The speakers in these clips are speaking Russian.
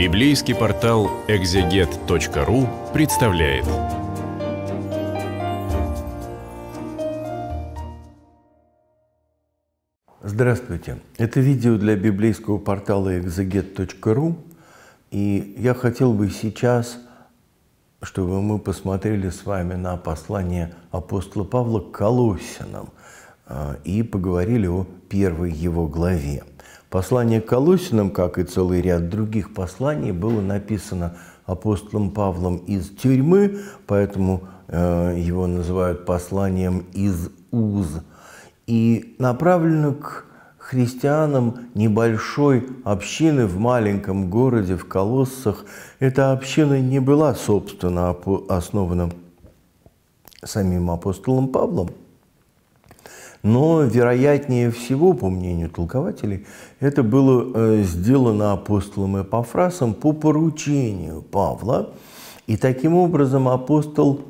Библейский портал экзегет.ру представляет. Здравствуйте. Это видео для библейского портала экзегет.ру. И я хотел бы сейчас, чтобы мы посмотрели с вами на послание апостола Павла к Колосинам э, и поговорили о первой его главе – Послание к Колосинам, как и целый ряд других посланий, было написано апостолом Павлом из тюрьмы, поэтому э, его называют посланием из уз, и направлено к христианам небольшой общины в маленьком городе, в Колоссах. Эта община не была, собственно, основана самим апостолом Павлом, но, вероятнее всего, по мнению толкователей, это было э, сделано апостолом Эпофрасом по поручению Павла. И таким образом апостол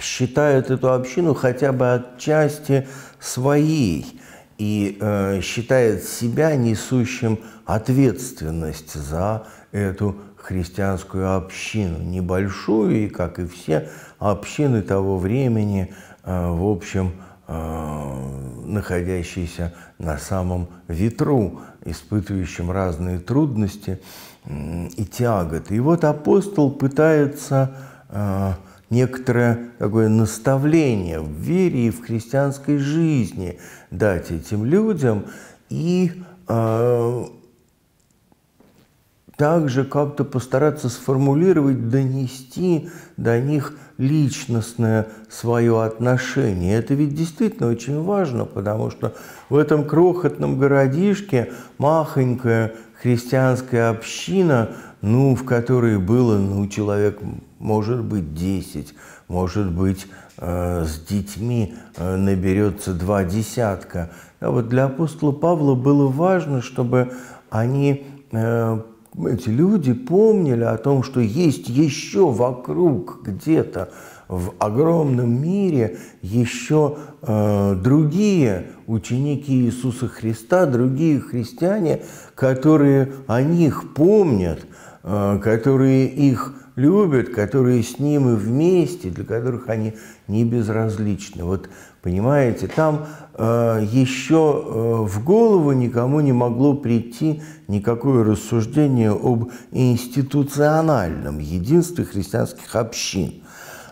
считает эту общину хотя бы отчасти своей и э, считает себя несущим ответственность за эту христианскую общину, небольшую и, как и все общины того времени, э, в общем, Э, находящийся на самом ветру, испытывающим разные трудности и тяготы. И вот апостол пытается э, некоторое такое наставление в вере и в христианской жизни дать этим людям и э, также как-то постараться сформулировать, донести до них личностное свое отношение. Это ведь действительно очень важно, потому что в этом крохотном городишке махонькая христианская община, ну, в которой было, ну, человек, может быть, 10, может быть, э, с детьми э, наберется два десятка. А вот для апостола Павла было важно, чтобы они э, эти люди помнили о том, что есть еще вокруг где-то в огромном мире еще э, другие ученики Иисуса Христа, другие христиане, которые о них помнят, э, которые их любят, которые с ним и вместе, для которых они не безразличны. Вот понимаете, там э, еще э, в голову никому не могло прийти никакое рассуждение об институциональном единстве христианских общин.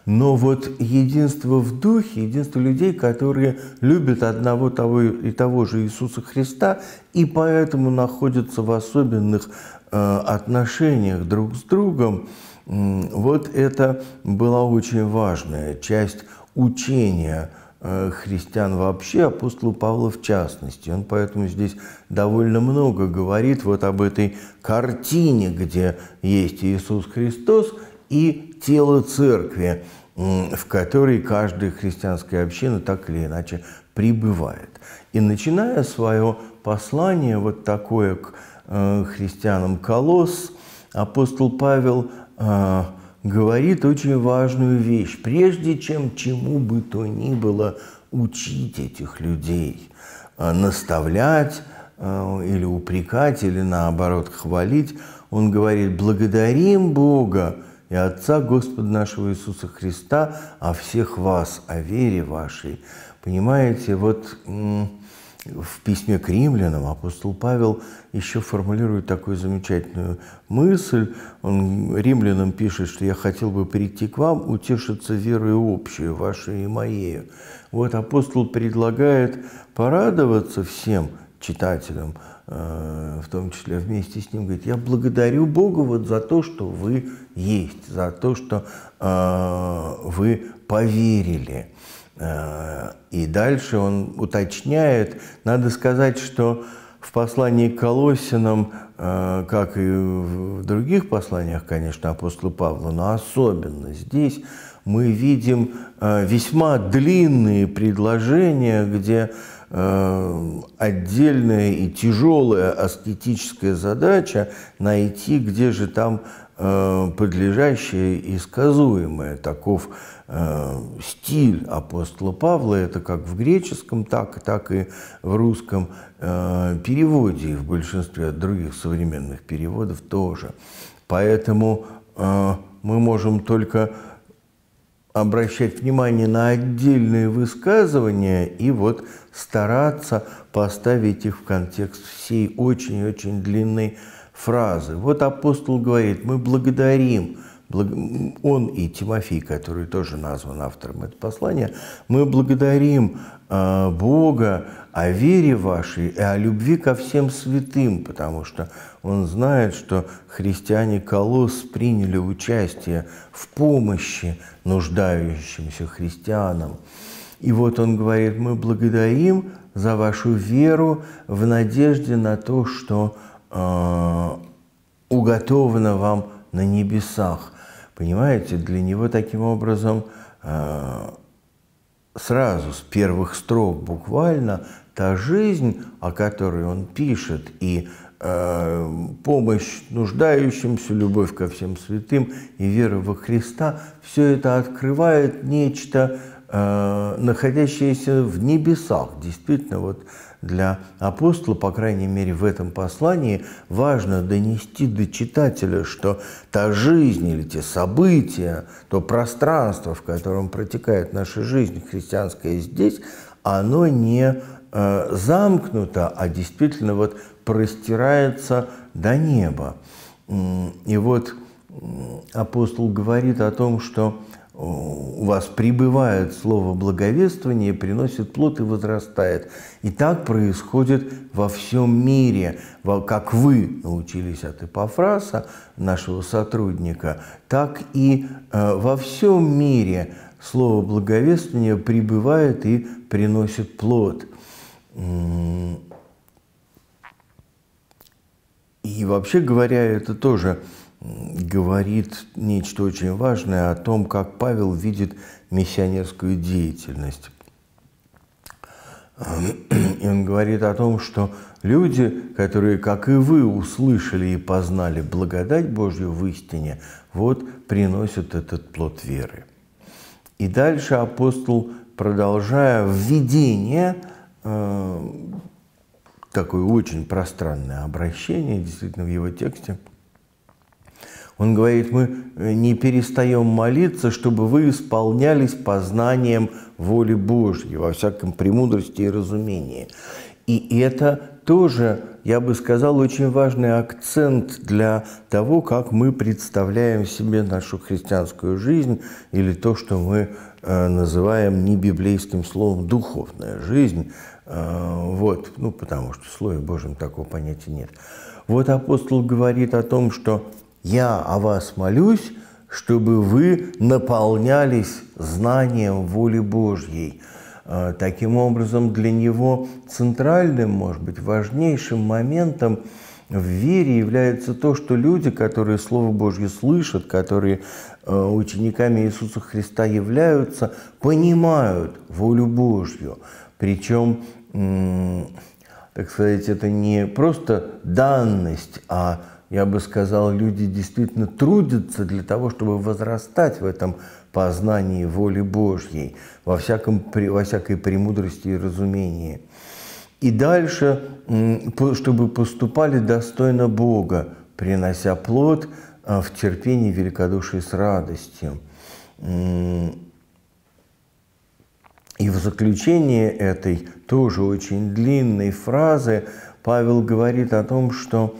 Но вот единство в духе, единство людей, которые любят одного того и того же Иисуса Христа, и поэтому находятся в особенных э, отношениях друг с другом, вот это была очень важная часть учения э, христиан вообще, апостола Павла в частности. Он поэтому здесь довольно много говорит вот об этой картине, где есть Иисус Христос и тело церкви, в которой каждая христианская община так или иначе пребывает. И начиная свое послание вот такое к э, христианам Колосс, апостол Павел – а, говорит очень важную вещь. Прежде чем чему бы то ни было учить этих людей, а, наставлять а, или упрекать, или наоборот хвалить, он говорит, благодарим Бога и Отца Господа нашего Иисуса Христа о всех вас, о вере вашей. Понимаете, вот в письме к римлянам апостол Павел еще формулирует такую замечательную мысль. Он римлянам пишет, что «я хотел бы прийти к вам, утешиться верой общую, вашей и моей. Вот апостол предлагает порадоваться всем читателям, э, в том числе вместе с ним, говорит, я благодарю Бога вот за то, что вы есть, за то, что э, вы поверили. Э, и дальше он уточняет, надо сказать, что в послании к Колосинам, э, как и в других посланиях, конечно, апостола Павла, но особенно здесь мы видим э, весьма длинные предложения, где отдельная и тяжелая аскетическая задача найти, где же там подлежащее и сказуемое. Таков Э, стиль апостола Павла, это как в греческом, так, так и в русском э, переводе, и в большинстве других современных переводов тоже. Поэтому э, мы можем только обращать внимание на отдельные высказывания и вот стараться поставить их в контекст всей очень-очень длинной фразы. Вот апостол говорит, мы благодарим – он и Тимофей, который тоже назван автором этого послания, мы благодарим э, Бога о вере вашей и о любви ко всем святым, потому что он знает, что христиане Колос приняли участие в помощи нуждающимся христианам. И вот он говорит, мы благодарим за вашу веру в надежде на то, что э, уготовано вам на небесах. Понимаете, для него таким образом э, сразу с первых строк буквально та жизнь, о которой он пишет, и э, помощь нуждающимся, любовь ко всем святым и вера во Христа, все это открывает нечто, э, находящееся в небесах. Действительно, вот для апостола, по крайней мере, в этом послании, важно донести до читателя, что та жизнь или те события, то пространство, в котором протекает наша жизнь христианская здесь, оно не э, замкнуто, а действительно вот простирается до неба. И вот апостол говорит о том, что у вас прибывает слово благовествование, приносит плод и возрастает. И так происходит во всем мире. Как вы научились от Эпофраса, нашего сотрудника, так и э, во всем мире слово благовествование прибывает и приносит плод. И вообще говоря, это тоже говорит нечто очень важное о том, как Павел видит миссионерскую деятельность. И он говорит о том, что люди, которые, как и вы, услышали и познали благодать Божью в истине, вот приносят этот плод веры. И дальше апостол, продолжая введение, э, такое очень пространное обращение, действительно, в его тексте – он говорит, мы э, не перестаем молиться, чтобы вы исполнялись познанием воли Божьей во всяком премудрости и разумении. И это тоже, я бы сказал, очень важный акцент для того, как мы представляем себе нашу христианскую жизнь или то, что мы э, называем не библейским словом «духовная жизнь», э, вот, ну, потому что в Слове Божьем такого понятия нет. Вот апостол говорит о том, что я о вас молюсь, чтобы вы наполнялись знанием воли Божьей. А, таким образом, для него центральным, может быть, важнейшим моментом в вере является то, что люди, которые Слово Божье слышат, которые а, учениками Иисуса Христа являются, понимают волю Божью. Причем, так сказать, это не просто данность, а я бы сказал, люди действительно трудятся для того, чтобы возрастать в этом познании воли Божьей, во, всяком, во всякой премудрости и разумении. И дальше, чтобы поступали достойно Бога, принося плод а, в терпении, великодушии с радостью. И в заключение этой тоже очень длинной фразы Павел говорит о том, что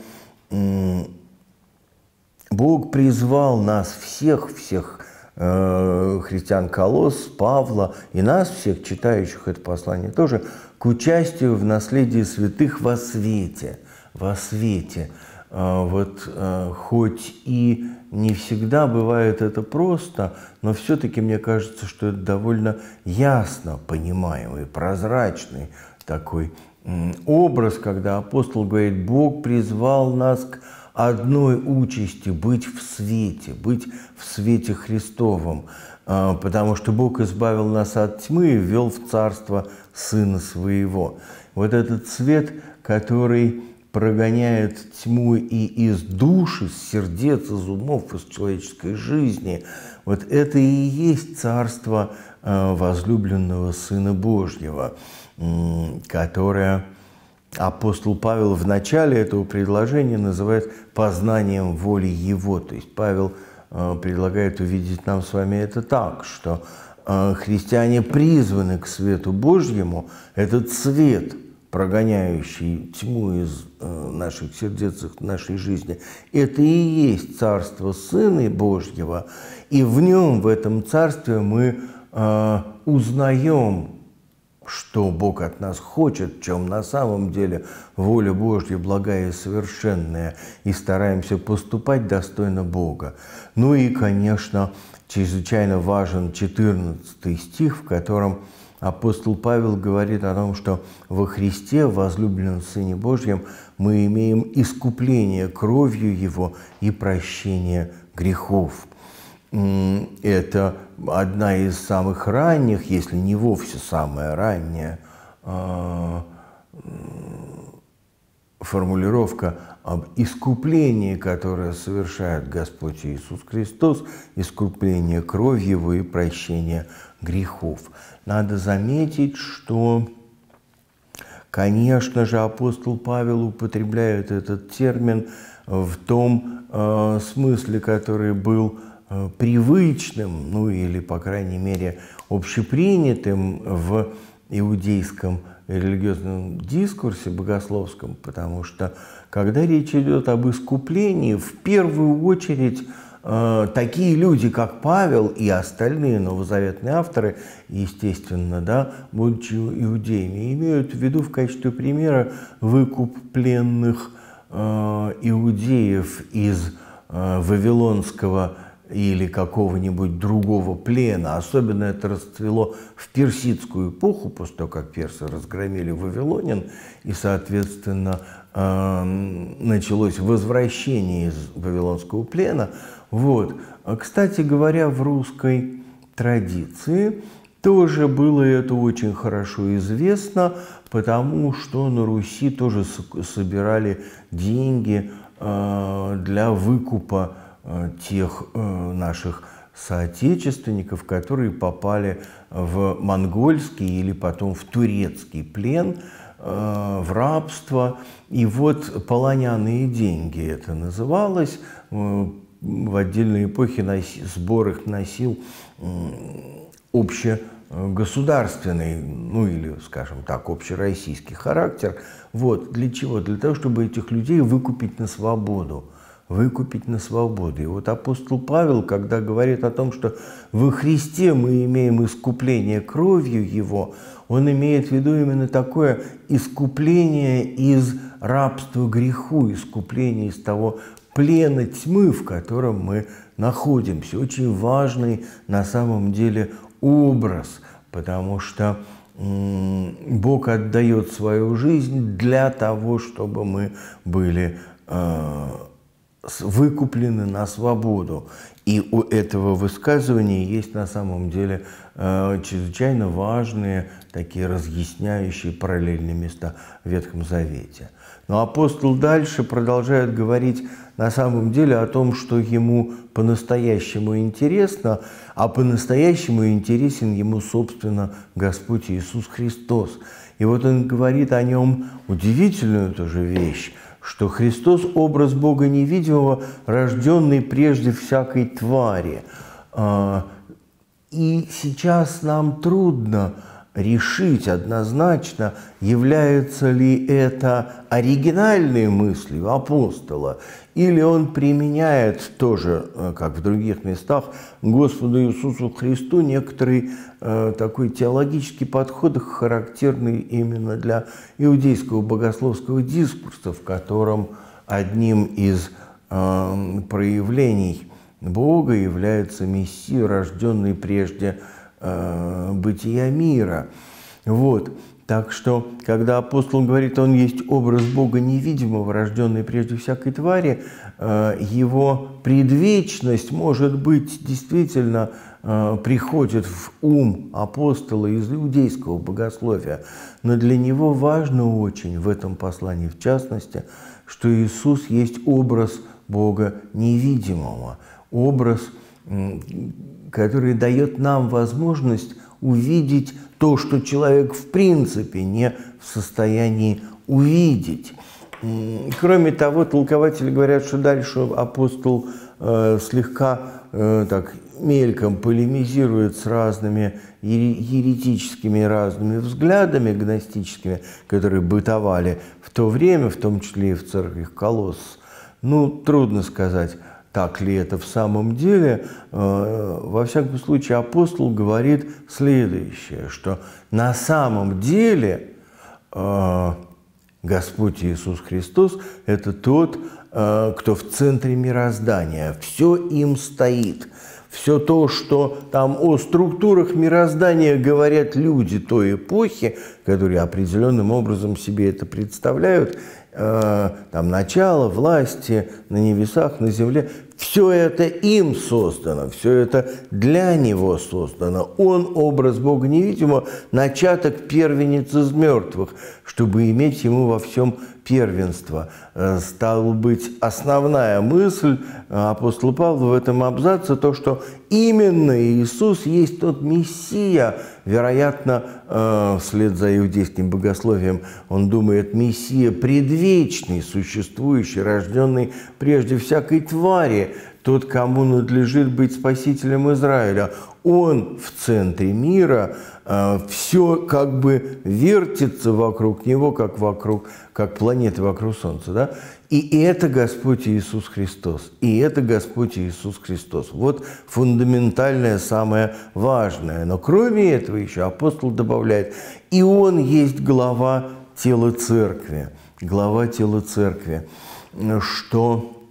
Бог призвал нас всех, всех э, христиан Колос, Павла и нас всех, читающих это послание тоже, к участию в наследии святых во свете. Во свете. А, вот э, хоть и не всегда бывает это просто, но все-таки мне кажется, что это довольно ясно понимаемый, прозрачный такой образ, когда апостол говорит, Бог призвал нас к одной участи – быть в свете, быть в свете Христовом, а, потому что Бог избавил нас от тьмы и ввел в царство Сына Своего. Вот этот свет, который прогоняет тьму и из душ, из сердец, из умов, из человеческой жизни. Вот это и есть царство а, возлюбленного Сына Божьего которое апостол Павел в начале этого предложения называет познанием воли его. То есть Павел э, предлагает увидеть нам с вами это так, что э, христиане призваны к свету Божьему, этот свет, прогоняющий тьму из э, наших сердец, из нашей жизни, это и есть царство Сына Божьего, и в нем, в этом царстве мы узнаем что Бог от нас хочет, чем на самом деле воля Божья благая и совершенная, и стараемся поступать достойно Бога. Ну и, конечно, чрезвычайно важен 14 стих, в котором апостол Павел говорит о том, что во Христе, возлюбленном Сыне Божьем, мы имеем искупление кровью Его и прощение грехов. Это одна из самых ранних, если не вовсе самая ранняя а, формулировка об искуплении, которое совершает Господь Иисус Христос, искупление крови Его и прощение грехов. Надо заметить, что, конечно же, апостол Павел употребляет этот термин в том э, смысле, который был Э, привычным, ну или, по крайней мере, общепринятым в иудейском религиозном дискурсе богословском, потому что когда речь идет об искуплении, в первую очередь э, такие люди, как Павел и остальные новозаветные авторы, естественно, да, будучи иудеями, имеют в виду в качестве примера выкуп пленных э, иудеев из э, Вавилонского или какого-нибудь другого плена. Особенно это расцвело в персидскую эпоху, после того, как персы разгромили Вавилонин, и, соответственно, эм, началось возвращение из вавилонского плена. Вот. А, кстати говоря, в русской традиции тоже было это очень хорошо известно, потому что на Руси тоже собирали деньги э, для выкупа Э, тех э, наших соотечественников, которые попали в монгольский или потом в турецкий плен, э, в рабство. И вот полоняные деньги это называлось. В отдельной эпохе носи, сбор их носил общегосударственный, ну или, скажем так, общероссийский характер. Вот. Для чего? Для того, чтобы этих людей выкупить на свободу – выкупить на свободу. И вот апостол Павел, когда говорит о том, что во Христе мы имеем искупление кровью Его, он имеет в виду именно такое искупление из рабства греху, искупление из того плена тьмы, в котором мы находимся. Очень важный на самом деле образ, потому что Бог отдает свою жизнь для того, чтобы мы были э выкуплены на свободу. И у этого высказывания есть на самом деле э, чрезвычайно важные такие разъясняющие параллельные места в Ветхом Завете. Но апостол дальше продолжает говорить на самом деле о том, что ему по-настоящему интересно, а по-настоящему интересен ему, собственно, Господь Иисус Христос. И вот он говорит о нем удивительную тоже вещь – что Христос – образ Бога невидимого, рожденный прежде всякой твари. А, и сейчас нам трудно – решить однозначно, является ли это оригинальной мыслью апостола, или он применяет тоже, э, как в других местах, Господу Иисусу Христу некоторый э, такой теологический подход, характерный именно для иудейского богословского дискурса, в котором одним из э, проявлений Бога является Мессия, рожденный прежде Э, бытия мира. Вот. Так что, когда апостол говорит, он есть образ Бога невидимого, рожденный прежде всякой твари, э, его предвечность, может быть, действительно э, приходит в ум апостола из иудейского богословия. Но для него важно очень в этом послании, в частности, что Иисус есть образ Бога невидимого, образ который дает нам возможность увидеть то, что человек в принципе не в состоянии увидеть. Кроме того, толкователи говорят, что дальше апостол э, слегка э, так мельком полемизирует с разными еретическими разными взглядами гностическими, которые бытовали в то время, в том числе и в церкви Колосс. Ну, трудно сказать так ли это в самом деле, э, во всяком случае апостол говорит следующее, что на самом деле э, Господь Иисус Христос – это тот, э, кто в центре мироздания, все им стоит. Все то, что там о структурах мироздания говорят люди той эпохи, которые определенным образом себе это представляют, э, там начало власти на небесах, на земле, все это им создано, все это для него создано. Он образ Бога невидимого, начаток первенец из мертвых, чтобы иметь ему во всем первенство. Э, Стало быть, основная мысль э, апостола Павла в этом абзаце то, что именно Иисус есть тот Мессия. Вероятно, э, вслед за иудейским богословием он думает Мессия предвечный, существующий, рожденный прежде всякой твари, тот, кому надлежит быть спасителем Израиля он в центре мира, а, все как бы вертится вокруг него, как вокруг, как планеты вокруг Солнца. Да? И это Господь Иисус Христос. И это Господь Иисус Христос. Вот фундаментальное, самое важное. Но кроме этого еще апостол добавляет, и Он есть глава тела церкви. Глава тела церкви. Что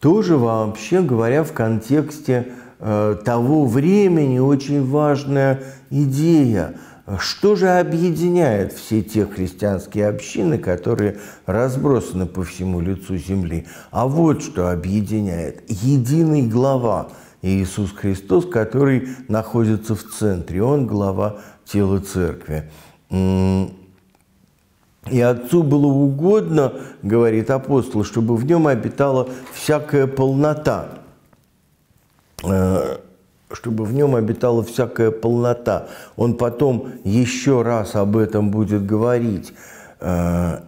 тоже, вообще говоря, в контексте Э, того времени очень важная идея. Что же объединяет все те христианские общины, которые разбросаны по всему лицу земли? А вот что объединяет. Единый глава Иисус Христос, который находится в центре. Он глава тела церкви. И Отцу было угодно, говорит апостол, чтобы в нем обитала всякая полнота. Э, чтобы в нем обитала всякая полнота. Он потом еще раз об этом будет говорить. Э,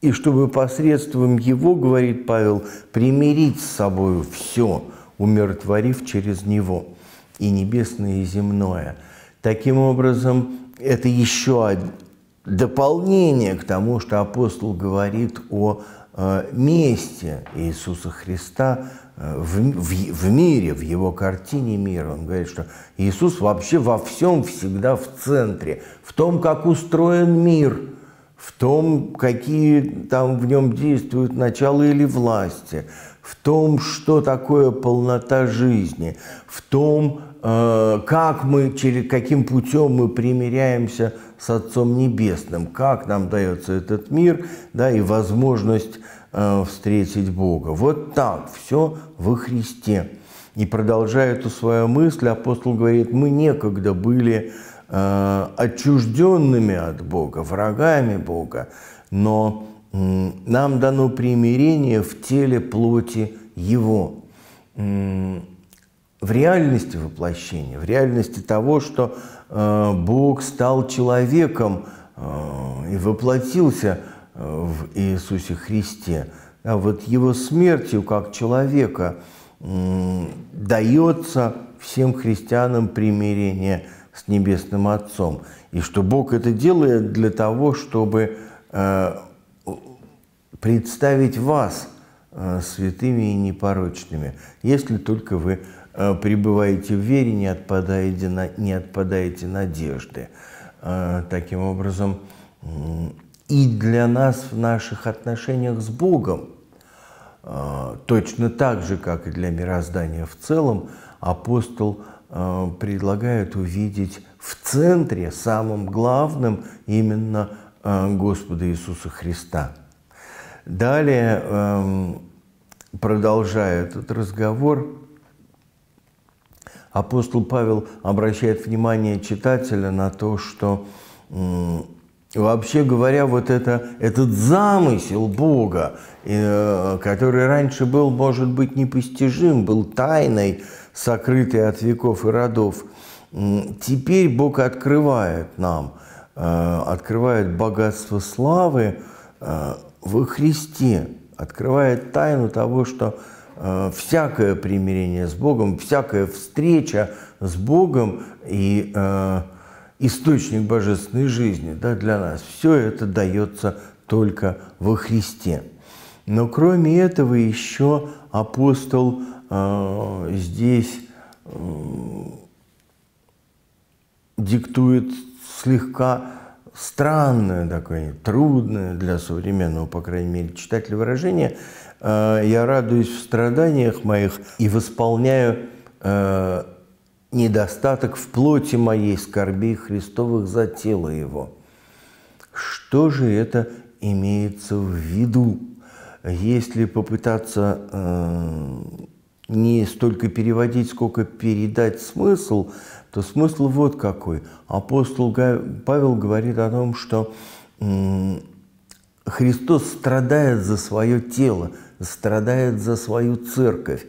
и чтобы посредством его, говорит Павел, примирить с собой все, умиротворив через него и небесное, и земное. Таким образом, это еще дополнение к тому, что апостол говорит о э, месте Иисуса Христа Э, в, в, в мире, в его картине мира. Он говорит, что Иисус вообще во всем всегда в центре, в том, как устроен мир, в том, какие там в нем действуют начала или власти, в том, что такое полнота жизни, в том, э, как мы, через, каким путем мы примиряемся с Отцом Небесным, как нам дается этот мир да, и возможность Э, встретить Бога. Вот так, все во Христе. И продолжая эту свою мысль, апостол говорит, мы некогда были э, отчужденными от Бога, врагами Бога, но нам дано примирение в теле плоти Его. в реальности воплощения, в реальности того, что э, Бог стал человеком и воплотился – в Иисусе Христе. А вот его смертью как человека дается всем христианам примирение с Небесным Отцом. И что Бог это делает для того, чтобы э, представить вас э, святыми и непорочными, если только вы э, пребываете в вере, не отпадаете, на, не отпадаете надежды. Э, таким образом, и для нас в наших отношениях с Богом, а, точно так же, как и для мироздания в целом, апостол а, предлагает увидеть в центре, самым главным, именно а, Господа Иисуса Христа. Далее, продолжая этот разговор, апостол Павел обращает внимание читателя на то, что Вообще говоря, вот это, этот замысел Бога, э, который раньше был, может быть, непостижим, был тайной, сокрытой от веков и родов, теперь Бог открывает нам, э, открывает богатство славы э, во Христе, открывает тайну того, что э, всякое примирение с Богом, всякая встреча с Богом и э, источник божественной жизни да, для нас. Все это дается только во Христе. Но кроме этого еще апостол э, здесь э, диктует слегка странное такое, трудное для современного, по крайней мере, читателя выражение. «Э, «Я радуюсь в страданиях моих и восполняю э, недостаток в плоти моей скорби Христовых за тело его. Что же это имеется в виду? Если попытаться э, не столько переводить, сколько передать смысл, то смысл вот какой. Апостол Павел говорит о том, что э, Христос страдает за свое тело, страдает за свою церковь.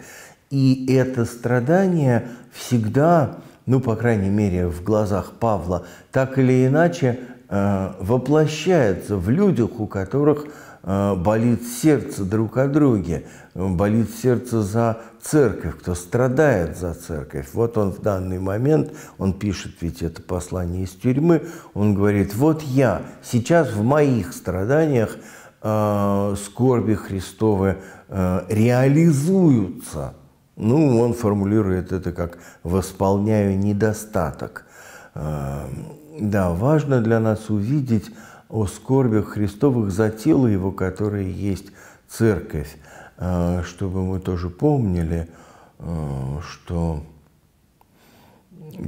И это страдание всегда, ну, по крайней мере, в глазах Павла, так или иначе э, воплощается в людях, у которых э, болит сердце друг о друге, э, болит сердце за церковь, кто страдает за церковь. Вот он в данный момент, он пишет ведь это послание из тюрьмы, он говорит, вот я сейчас в моих страданиях э, скорби Христовы э, реализуются – ну, он формулирует это как «восполняю недостаток». А, да, важно для нас увидеть о скорбях Христовых за тело Его, которое есть Церковь, а, чтобы мы тоже помнили, а, что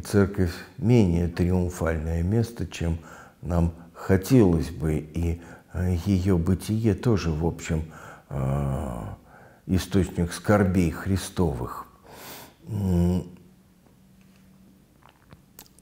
Церковь менее триумфальное место, чем нам хотелось бы, и ее бытие тоже, в общем, источник скорбей Христовых. Но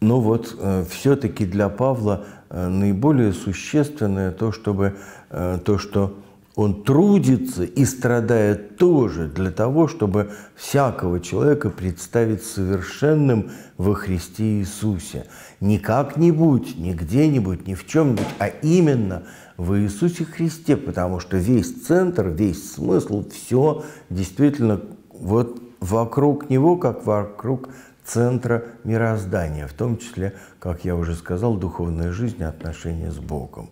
ну вот э, все-таки для Павла э, наиболее существенное то, чтобы, э, то, что он трудится и страдает тоже для того, чтобы всякого человека представить совершенным во Христе Иисусе. Не как-нибудь, не где-нибудь, ни в чем-нибудь, а именно в Иисусе Христе, потому что весь центр, весь смысл, все действительно вот вокруг него, как вокруг центра мироздания, в том числе, как я уже сказал, духовная жизнь и отношения с Богом.